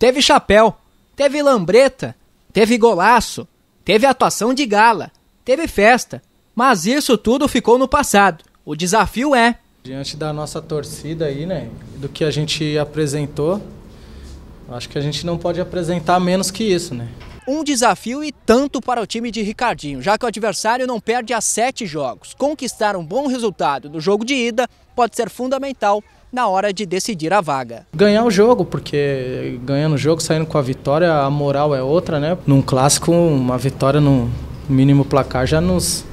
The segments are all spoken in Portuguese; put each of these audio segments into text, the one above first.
Teve chapéu, teve lambreta, teve golaço, teve atuação de gala, teve festa. Mas isso tudo ficou no passado. O desafio é. Diante da nossa torcida aí, né? Do que a gente apresentou, acho que a gente não pode apresentar menos que isso, né? Um desafio e tanto para o time de Ricardinho, já que o adversário não perde a sete jogos. Conquistar um bom resultado no jogo de ida pode ser fundamental na hora de decidir a vaga. Ganhar o jogo, porque ganhando o jogo, saindo com a vitória, a moral é outra, né? Num clássico, uma vitória no mínimo placar já nos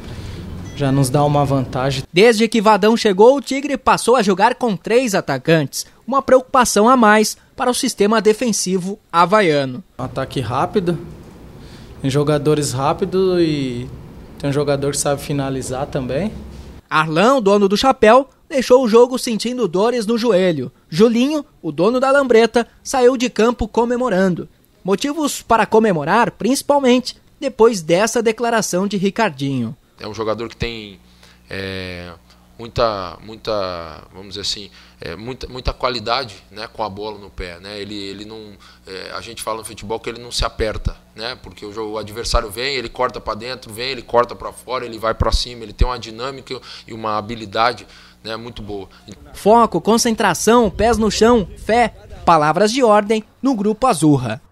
já nos dá uma vantagem. Desde que Vadão chegou, o Tigre passou a jogar com três atacantes, uma preocupação a mais para o sistema defensivo havaiano. Ataque rápido, tem jogadores rápidos e tem um jogador que sabe finalizar também. Arlão, dono do chapéu, deixou o jogo sentindo dores no joelho. Julinho, o dono da Lambreta, saiu de campo comemorando. Motivos para comemorar, principalmente depois dessa declaração de Ricardinho. É um jogador que tem é, muita, muita, vamos dizer assim, é, muita, muita qualidade né, com a bola no pé. Né? Ele, ele não, é, a gente fala no futebol que ele não se aperta, né? porque o, o adversário vem, ele corta para dentro, vem, ele corta para fora, ele vai para cima, ele tem uma dinâmica e uma habilidade né, muito boa. Foco, concentração, pés no chão, fé, palavras de ordem no Grupo Azurra.